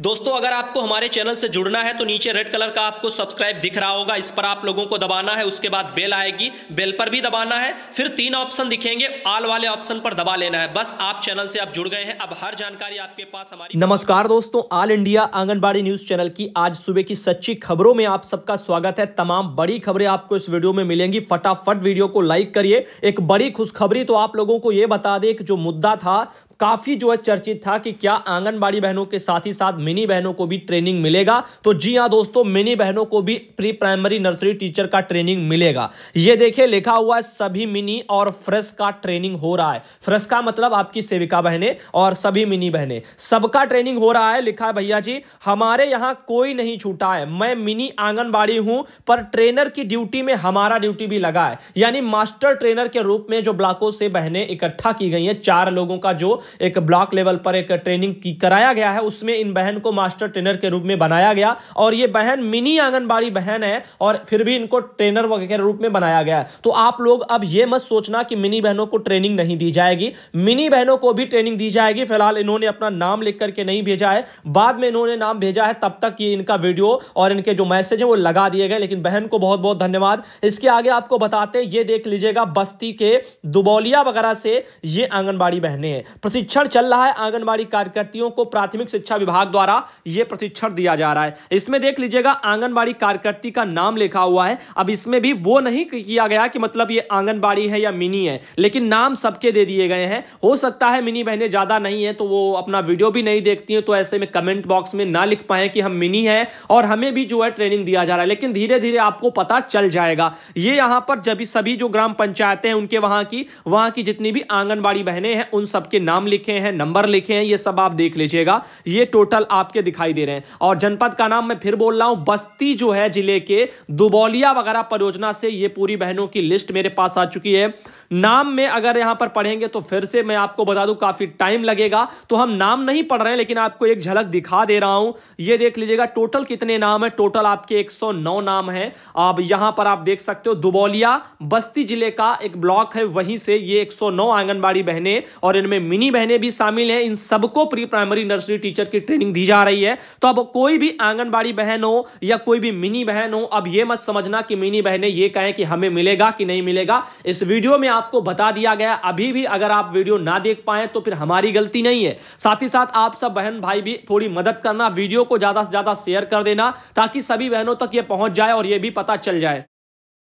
दोस्तों अगर आपको हमारे चैनल से जुड़ना है तो नीचे रेड कलर का आपको सब्सक्राइब दिख रहा होगा इस पर आप लोगों को दबाना है उसके बाद बेल आएगी बेल पर भी दबाना है फिर तीन ऑप्शन दिखेंगे आल वाले ऑप्शन पर दबा लेना है बस आप चैनल से आप जुड़ गए हैं अब हर जानकारी आपके पास हमारी नमस्कार दोस्तों all India Anganwadi news channel की आज सुबह की सच्ची खबरों में आप सबका स्वागत है तमाम बड़ी खबरें आपको इस वीडियो में मिलेंगी फटाफट वीडियो को लाइक करिए एक बड़ी खुशखबरी तो आप लोगों को यह बता दें कि जो मुद्दा था काफी जो है चर्चित था कि क्या आंगनबाड़ी बहनों के साथ ही साथ मिनी बहनों को भी ट्रेनिंग मिलेगा तो जी हाँ दोस्तों मिनी बहनों को भी प्री प्राइमरी नर्सरी टीचर का ट्रेनिंग मिलेगा ये देखिए लिखा हुआ है सभी मिनी और फ्रेश का ट्रेनिंग हो रहा है फ्रेश का मतलब आपकी सेविका बहने और सभी मिनी बहने सबका ट्रेनिंग हो रहा है लिखा है भैया जी हमारे यहां कोई नहीं छूटा है मैं मिनी आंगनबाड़ी हूं पर ट्रेनर की ड्यूटी में हमारा ड्यूटी भी लगा है यानी मास्टर ट्रेनर के रूप में जो ब्लाकों से बहनें इकट्ठा की गई है चार लोगों का जो एक ब्लॉक लेवल पर एक ट्रेनिंग की कराया गया है उसमें इन बहन को मास्टर ट्रेनर के रूप में बनाया गया और ये बहन मिनी आंगनबाड़ी बहन है और फिर भी इनको ट्रेनर वगैरह रूप में बनाया गया है तो आप लोग अब ये मत सोचना कि मिनी बहनों को ट्रेनिंग नहीं दी जाएगी मिनी बहनों को भी ट्रेनिंग दी जाएगी फिलहाल इन्होंने अपना नाम लिख करके नहीं भेजा है बाद में इन्होंने नाम भेजा है तब तक ये इनका वीडियो और इनके जो मैसेज है वो लगा दिए गए लेकिन बहन को बहुत बहुत धन्यवाद इसके आगे आपको बताते ये देख लीजिएगा बस्ती के दुबौलिया वगैरह से ये आंगनबाड़ी बहने हैं प्रशिक्षण चल रहा है आंगनबाड़ी कार्यकर्तियों को प्राथमिक शिक्षा विभाग द्वारा यह प्रशिक्षण दिया जा रहा है इसमें देख लीजिएगा आंगनबाड़ी कार्यकर्ती का नाम लिखा हुआ है अब इसमें भी वो नहीं किया गया कि मतलब ये आंगनबाड़ी है या मिनी है लेकिन नाम सबके दे दिए गए हैं हो सकता है मिनी बहनें ज़्यादा नहीं है तो वो अपना वीडियो भी नहीं देखती है तो ऐसे में कमेंट बॉक्स में ना लिख पाए कि हम मिनी है और हमें भी जो है ट्रेनिंग दिया जा रहा है लेकिन धीरे धीरे आपको पता चल जाएगा ये यहां पर जब सभी जो ग्राम पंचायतें हैं उनके वहां की वहां की जितनी भी आंगनबाड़ी बहने हैं उन सबके नाम लिखे हैं नंबर लिखे हैं ये सब आप देख लीजिएगा ये टोटल आपके दिखाई दे रहे हैं और जनपद का नाम मैं फिर बोल रहा हूं बस्ती जो है जिले के दुबौलिया वगैरह परियोजना से ये पूरी बहनों की लिस्ट मेरे पास आ चुकी है नाम में अगर यहां पर पढ़ेंगे तो फिर से मैं आपको बता दूं काफी टाइम लगेगा तो हम नाम नहीं पढ़ रहे हैं लेकिन आपको एक झलक दिखा दे रहा हूं ये देख लीजिएगा टोटल कितने नाम है टोटल आपके 109 नाम है अब यहां पर आप देख सकते हो दुबौलिया बस्ती जिले का एक ब्लॉक है वहीं से ये 109 आंगनबाड़ी बहने और इनमें मिनी बहनें भी शामिल है इन सबको प्री प्राइमरी नर्सरी टीचर की ट्रेनिंग दी जा रही है तो अब कोई भी आंगनबाड़ी बहन हो या कोई भी मिनी बहन हो अब यह मत समझना कि मिनी बहने ये कहें कि हमें मिलेगा कि नहीं मिलेगा इस वीडियो में आपको बता दिया गया अभी भी अगर आप वीडियो ना देख पाए तो फिर हमारी गलती नहीं है साथ ही साथ आप सब बहन भाई भी थोड़ी मदद करना वीडियो को ज्यादा से ज्यादा शेयर कर देना ताकि सभी बहनों तक ये पहुंच जाए और ये भी पता चल जाए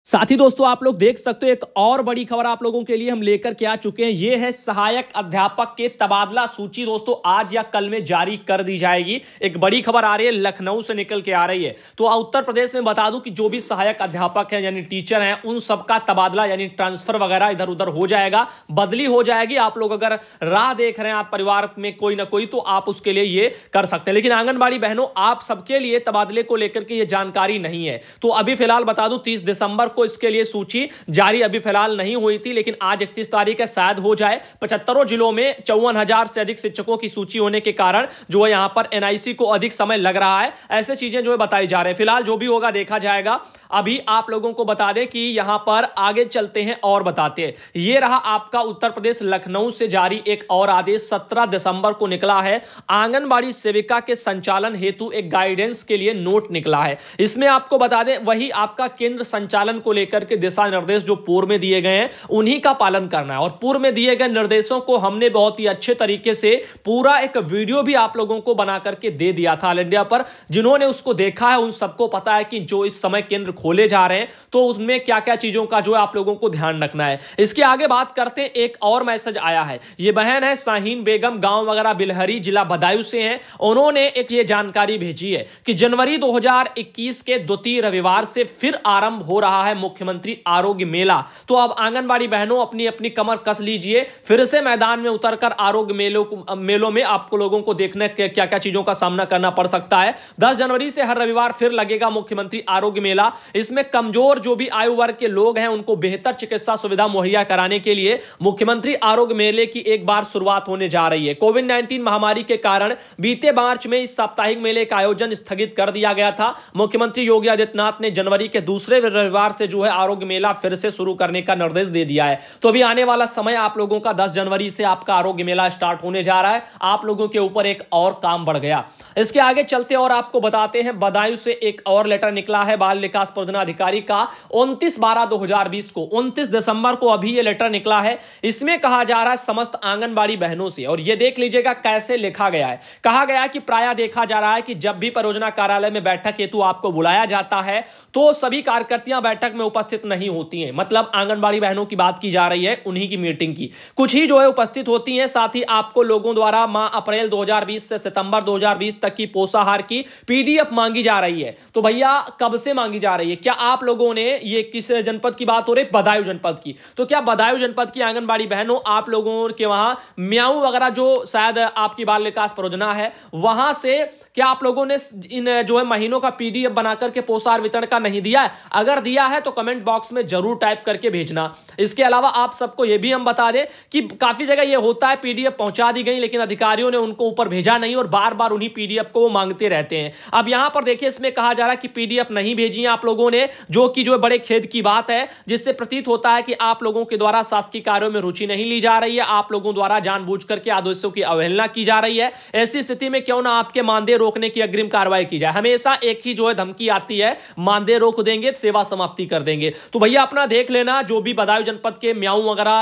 साथ ही दोस्तों आप लोग देख सकते हो एक और बड़ी खबर आप लोगों के लिए हम लेकर के आ चुके हैं ये है सहायक अध्यापक के तबादला सूची दोस्तों आज या कल में जारी कर दी जाएगी एक बड़ी खबर आ रही है लखनऊ से निकल के आ रही है तो उत्तर प्रदेश में बता दूं कि जो भी सहायक अध्यापक है यानी टीचर हैं उन सबका तबादला यानी ट्रांसफर वगैरह इधर उधर हो जाएगा बदली हो जाएगी आप लोग अगर राह देख रहे हैं आप परिवार में कोई ना कोई तो आप उसके लिए ये कर सकते हैं लेकिन आंगनबाड़ी बहनों आप सबके लिए तबादले को लेकर के ये जानकारी नहीं है तो अभी फिलहाल बता दू तीस दिसंबर कोर्ट को इसके लिए सूची जारी अभी फिलहाल नहीं हुई थी लेकिन आज इकतीस तारीख है शायद हो जाए पचहत्तरों जिलों में चौवन से अधिक शिक्षकों की सूची होने के कारण जो है यहां पर एनआईसी को अधिक समय लग रहा है ऐसे चीजें जो है बताई जा रही है फिलहाल जो भी होगा देखा जाएगा अभी आप लोगों को बता दें कि यहां पर आगे चलते हैं और बताते हैं ये रहा आपका उत्तर प्रदेश लखनऊ से जारी एक और आदेश 17 दिसंबर को निकला है आंगनबाड़ी सेविका के संचालन हेतु एक गाइडेंस के लिए नोट निकला है इसमें आपको बता दें वही आपका केंद्र संचालन को लेकर के दिशा निर्देश जो पूर्व में दिए गए हैं उन्हीं का पालन करना है और पूर्व में दिए गए निर्देशों को हमने बहुत ही अच्छे तरीके से पूरा एक वीडियो भी आप लोगों को बना करके दे दिया था ऑल इंडिया पर जिन्होंने उसको देखा है उन सबको पता है कि जो इस समय केंद्र खोले जा रहे हैं तो उसमें क्या क्या चीजों का जो है आप लोगों को ध्यान रखना है इसके आगे बात करते हैं एक और मैसेज आया है ये बहन है साहिन बेगम गांव वगैरह बिलहरी जिला बदायूं से हैं उन्होंने एक ये जानकारी भेजी है कि जनवरी 2021 के द्वितीय रविवार से फिर आरंभ हो रहा है है मुख्यमंत्री आरोग्य मेला तो अब आंगनबाड़ी बहनों अपनी अपनी कमर कस लीजिए फिर से मैदान में उतरकर आरोग्य मेलों मेलों में आपको लोगों को देखने क्या क्या चीजों का सामना करना पड़ सकता है दस जनवरी से हर रविवार फिर लगेगा मुख्यमंत्री आरोग्य मेला इसमें कमजोर जो भी आयु वर्ग के लोग हैं उनको बेहतर चिकित्सा सुविधा मुहैया कराने के लिए मुख्यमंत्री आरोग्य मेले की एक बार शुरुआत होने जा रही है कोविड नाइन्टीन महामारी के कारण बीते मार्च में इस साप्ताहिक मेले का आयोजन स्थगित कर दिया गया था मुख्यमंत्री योगी आदित्यनाथ ने जनवरी के दूसरे रविवार से जो है आरोग्य मेला फिर से शुरू करने का निर्देश दे दिया है तो अभी आने वाला समय आप लोगों का दस जनवरी से आपका आरोग्य मेला स्टार्ट होने जा रहा है आप लोगों के ऊपर एक और काम बढ़ गया इसके आगे चलते और आपको बताते हैं बदायूं से एक और लेटर निकला है बाल विकास प्रजना अधिकारी का उनतीस बारह दो को उनतीस दिसंबर को अभी ये लेटर निकला है इसमें कहा जा रहा है समस्त आंगनबाड़ी बहनों से और ये देख लीजिएगा कैसे लिखा गया है कहा गया कि प्राय देखा जा रहा है कि जब भी परियोजना कार्यालय में बैठक हेतु आपको बुलाया जाता है तो सभी कार्यकर्तियां बैठक बैठक में उपस्थित नहीं होती हैं मतलब आंगनबाड़ी बहनों की बात की जा रही है उन्हीं की मीटिंग की कुछ ही जो है उपस्थित होती हैं साथ ही आपको लोगों द्वारा माह अप्रैल 2020 से सितंबर 2020 तक की पोषाहार की पीडीएफ मांगी जा रही है तो भैया कब से मांगी जा रही है क्या आप लोगों ने ये किस जनपद की बात हो रही बदायू जनपद की तो क्या बदायू जनपद की आंगनबाड़ी बहनों आप लोगों के वहां म्याऊ वगैरह जो शायद आपकी बाल विकास परियोजना है वहां से क्या आप लोगों ने इन जो है महीनों का पीडीएफ बनाकर के पोषाहार वितरण का नहीं दिया है अगर दिया है है तो कमेंट बॉक्स में जरूर टाइप करके भेजना इसके अलावा आप सबको यह भी हम बता दें कि काफी जगह यह होता है पीडीएफ पहुंचा दी गई लेकिन अधिकारियों ने उनको ऊपर भेजा नहीं और बार बार उन्हीं पीडीएफ को वो मांगते रहते हैं अब यहां पर देखिए इसमें कहा जा रहा है कि पीडीएफ नहीं भेजी आप लोगों ने जो कि जो बड़े खेद की बात है जिससे प्रतीत होता है कि आप लोगों के द्वारा शासकीय कार्यो में रुचि नहीं ली जा रही है आप लोगों द्वारा जानबूझ करके आदेशों की अवहेलना की जा रही है ऐसी स्थिति में क्यों ना आपके मानदेय रोकने की अग्रिम कार्रवाई की जाए हमेशा एक ही जो है धमकी आती है मानदेय रोक देंगे सेवा समाप्ति समाप्ति कर देंगे तो भैया अपना देख लेना जो भी बदायूं जनपद के म्याऊ वगैरह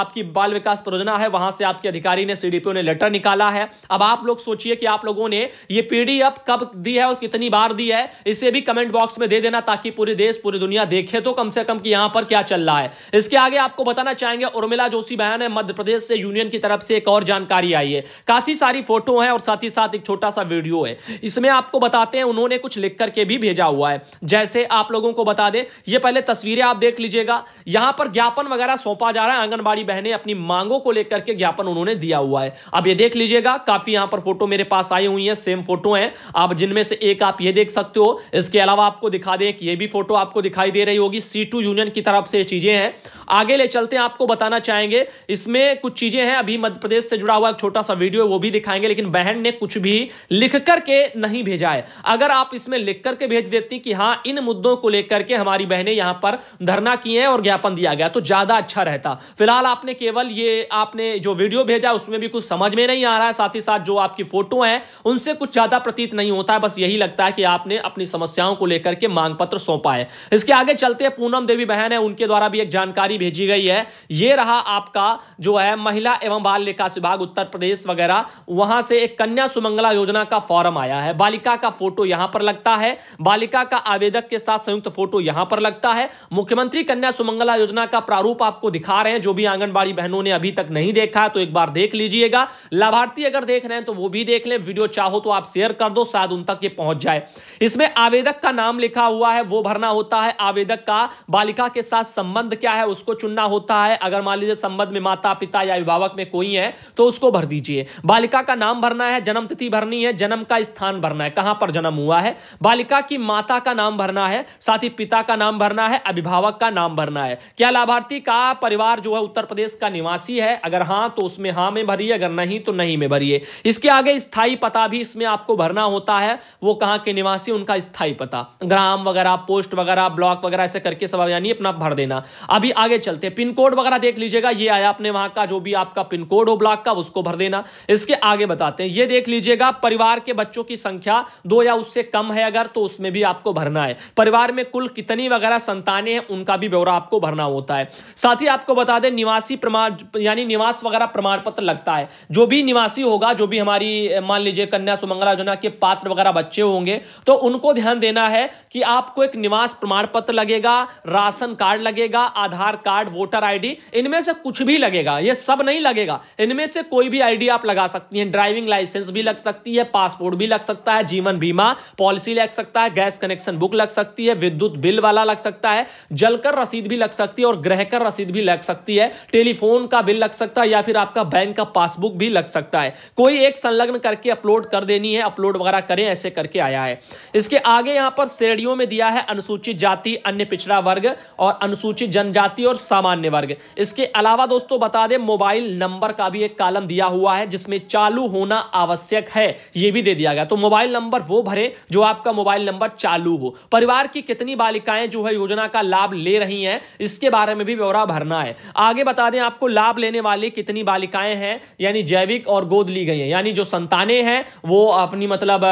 आपकी बाल विकास परियोजना है वहां से आपके अधिकारी ने सीडीपीओ ने लेटर निकाला है अब आप लोग सोचिए कि आप लोगों ने ये पीडीएफ कब दी है और कितनी बार दी है इसे भी कमेंट बॉक्स में दे देना ताकि पूरे देश पूरी दुनिया देखे तो कम से कम कि यहां पर क्या चल रहा है इसके आगे आपको बताना चाहेंगे उर्मिला जोशी बयान है मध्य प्रदेश से यूनियन की तरफ से एक और जानकारी आई है काफी सारी फोटो है और साथ ही साथ एक छोटा सा वीडियो है इसमें आपको बताते हैं उन्होंने कुछ लिख करके भी भेजा हुआ है जैसे आप लोगों को बता बता दें ये पहले तस्वीरें आप देख लीजिएगा यहां पर ज्ञापन वगैरह सौंपा जा रहा है आंगनबाड़ी बहनें अपनी मांगों को लेकर के ज्ञापन उन्होंने दिया हुआ है अब ये देख लीजिएगा काफी यहां पर फोटो मेरे पास आई हुई है सेम फोटो है आप जिनमें से एक आप ये देख सकते हो इसके अलावा आपको दिखा दें कि ये भी फोटो आपको दिखाई दे रही होगी सी यूनियन की तरफ से चीजें हैं आगे ले चलते हैं आपको बताना चाहेंगे इसमें कुछ चीजें हैं अभी मध्य प्रदेश से जुड़ा हुआ एक छोटा सा वीडियो है वो भी दिखाएंगे लेकिन बहन ने कुछ भी लिख करके नहीं भेजा है अगर आप इसमें लिख करके भेज देती कि हाँ इन मुद्दों को लेकर के हमारी बहनें यहां पर धरना किए हैं और ज्ञापन दिया गया तो ज्यादा अच्छा रहता फिलहाल आपने केवल ये आपने जो वीडियो भेजा उसमें भी कुछ समझ में नहीं आ रहा है साथ ही साथ जो आपकी फोटो है उनसे कुछ ज्यादा प्रतीत नहीं होता है बस यही लगता है कि आपने अपनी समस्याओं को लेकर के मांग पत्र सौंपा है इसके आगे चलते हैं पूनम देवी बहन है उनके द्वारा भी एक जानकारी भेजी गई है ये रहा आपका जो है महिला एवं बाल विकास विभाग उत्तर प्रदेश वगैरह वहां से एक कन्या सुमंगला योजना का फॉर्म आया है बालिका का फोटो यहां पर लगता है बालिका का आवेदक के साथ संयुक्त फोटो यहां पर लगता है मुख्यमंत्री कन्या सुमंगला योजना का प्रारूप आपको दिखा रहे हैं जो भी आंगनबाड़ी बहनों ने अभी तक नहीं देखा है तो एक बार देख लीजिएगा लाभार्थी अगर देख रहे हैं तो वो भी देख लें वीडियो चाहो तो आप शेयर कर दो शायद उन तक ये पहुंच जाए इसमें आवेदक का नाम लिखा हुआ है वो भरना होता है आवेदक का बालिका के साथ संबंध क्या है उसको चुनना होता है अगर मान लीजिए संबंध में माता पिता या अभिभावक में कोई है तो उसको भर दीजिए बालिका का नाम भरना है जन्म तिथि भरनी है जन्म का स्थान भरना है कहां पर जन्म हुआ है बालिका की माता का नाम भरना है साथ ही पिता पिता का नाम भरना है अभिभावक का नाम भरना है क्या लाभार्थी का परिवार जो है उत्तर प्रदेश का निवासी है अगर हाँ तो उसमें हाँ में भरिए अगर नहीं तो नहीं में भरिए इसके आगे स्थायी पता भी इसमें आपको भरना होता है वो कहाँ के निवासी उनका स्थायी पता ग्राम वगैरह पोस्ट वगैरह ब्लॉक वगैरह ऐसे करके सब यानी अपना भर देना अभी आगे चलते पिन कोड वगैरह देख लीजिएगा ये आया अपने वहां का जो भी आपका पिन कोड हो ब्लॉक का उसको भर देना इसके आगे बताते हैं ये देख लीजिएगा परिवार के बच्चों की संख्या दो या उससे कम है अगर तो उसमें भी आपको भरना है परिवार में कुल कितने जितनी वगैरह संतानें हैं उनका भी ब्यौरा आपको भरना होता है साथ ही आपको बता दें निवासी प्रमाण यानी निवास वगैरह प्रमाण पत्र लगता है जो भी निवासी होगा जो भी हमारी मान लीजिए कन्या सुमंगला योजना के पात्र वगैरह बच्चे होंगे तो उनको ध्यान देना है कि आपको एक निवास प्रमाण पत्र लगेगा राशन कार्ड लगेगा आधार कार्ड वोटर आईडी इनमें से कुछ भी लगेगा ये सब नहीं लगेगा इनमें से कोई भी आईडी आप लगा सकती हैं ड्राइविंग लाइसेंस भी लग सकती है पासपोर्ट भी लग सकता है जीवन बीमा पॉलिसी लग सकता है गैस कनेक्शन बुक लग सकती है विद्युत बिल बिल वाला लग सकता है जलकर रसीद भी लग सकती है और ग्रह कर रसीद भी लग सकती है टेलीफोन का बिल लग सकता है या फिर आपका बैंक का पासबुक भी लग सकता है कोई एक संलग्न करके अपलोड कर देनी है अपलोड वगैरह करें ऐसे करके आया है इसके आगे यहां पर श्रेणियों में दिया है अनुसूचित जाति अन्य पिछड़ा वर्ग और अनुसूचित जनजाति और सामान्य वर्ग इसके अलावा दोस्तों बता दें मोबाइल नंबर का भी एक कालम दिया हुआ है जिसमें चालू होना आवश्यक है यह भी दे दिया गया तो मोबाइल नंबर वो भरे जो आपका मोबाइल नंबर चालू हो परिवार की कितनी बालिका बालिकाएं जो है योजना का लाभ ले रही हैं इसके बारे में भी ब्यौरा भरना है आगे बता दें आपको लाभ लेने वाली कितनी बालिकाएं हैं यानी जैविक और गोद ली गई हैं यानी जो संतानें हैं वो अपनी मतलब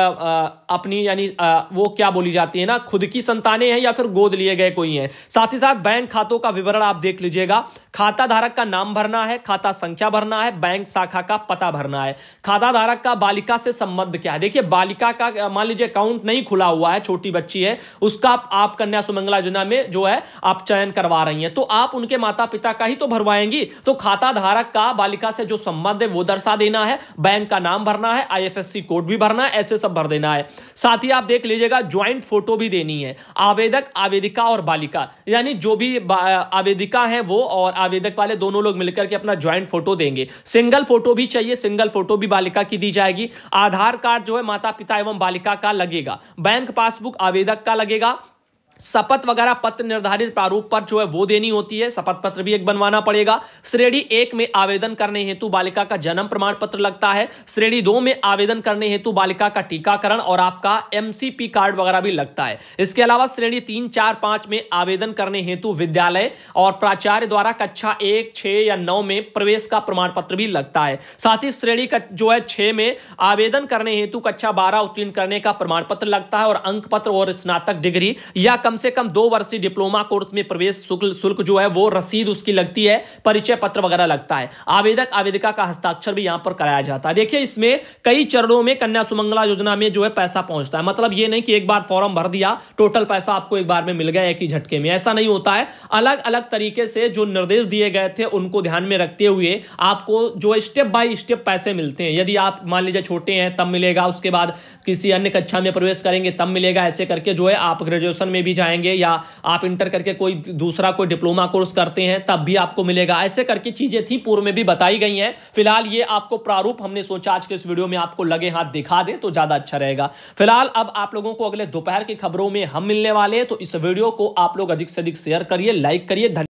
अपनी यानी वो क्या बोली जाती है ना खुद की संतानें हैं या फिर गोद लिए गए कोई हैं साथ ही साथ बैंक खातों का विवरण आप देख लीजिएगा खाता धारक का नाम भरना है खाता संख्या भरना है बैंक शाखा का पता भरना है खाता धारक का बालिका से संबंध क्या है देखिए बालिका का मान लीजिए अकाउंट नहीं खुला हुआ है छोटी बच्ची है उसका आप कन्या कन्या सुमंगला योजना में जो है आप चयन करवा रही हैं तो आप उनके माता पिता का ही तो भरवाएंगी तो खाता धारक का बालिका से जो संबंध है वो दर्शा देना है बैंक का नाम भरना है आईएफएससी कोड भी भरना है ऐसे सब भर देना है साथ ही आप देख लीजिएगा ज्वाइंट फोटो भी देनी है आवेदक आवेदिका और बालिका यानी जो भी आवेदिका है वो और आवेदक वाले दोनों लोग मिलकर के अपना ज्वाइंट फोटो देंगे सिंगल फोटो भी चाहिए सिंगल फोटो भी बालिका की दी जाएगी आधार कार्ड जो है माता पिता एवं बालिका का लगेगा बैंक पासबुक आवेदक का लगेगा शपथ वगैरह पत्र निर्धारित प्रारूप पर जो है वो देनी होती है शपथ पत्र भी एक बनवाना पड़ेगा श्रेणी एक में आवेदन करने हेतु बालिका का जन्म प्रमाण पत्र लगता है श्रेणी दो में आवेदन करने हेतु बालिका का टीकाकरण और आपका एमसीपी कार्ड वगैरह भी लगता है इसके अलावा श्रेणी तीन चार पांच में आवेदन करने हेतु विद्यालय और प्राचार्य द्वारा कक्षा एक छह या नौ में प्रवेश का प्रमाण पत्र भी लगता है साथ ही श्रेणी का जो है छह में आवेदन करने हेतु कक्षा बारह उत्तीर्ण करने का प्रमाण पत्र लगता है और अंक पत्र और स्नातक डिग्री या कम से कम दो वर्षीय डिप्लोमा कोर्स में प्रवेश शुल्क जो है वो रसीद उसकी लगती है परिचय पत्र वगैरह लगता है आवेदक आवेदिका का हस्ताक्षर भी यहां पर कराया जाता है देखिए इसमें कई चरणों में कन्या सुमंगला योजना में जो है पैसा पहुंचता है मतलब ये नहीं कि एक बार फॉर्म भर दिया टोटल पैसा आपको एक बार में मिल गया एक ही झटके में ऐसा नहीं होता है अलग अलग तरीके से जो निर्देश दिए गए थे उनको ध्यान में रखते हुए आपको जो स्टेप बाय स्टेप पैसे मिलते हैं यदि आप मान लीजिए छोटे हैं तब मिलेगा उसके बाद किसी अन्य कक्षा में प्रवेश करेंगे तब मिलेगा ऐसे करके जो है आप ग्रेजुएशन में भी जाएंगे या आप इंटर करके कोई दूसरा कोई डिप्लोमा कोर्स करते हैं तब भी आपको मिलेगा ऐसे करके चीजें थी पूर्व में भी बताई गई हैं फिलहाल ये आपको प्रारूप हमने सोचा आज के इस वीडियो में आपको लगे हाथ दिखा दें तो ज्यादा अच्छा रहेगा फिलहाल अब आप लोगों को अगले दोपहर की खबरों में हम मिलने वाले हैं तो इस वीडियो को आप लोग अधिक से अधिक शेयर करिए लाइक करिए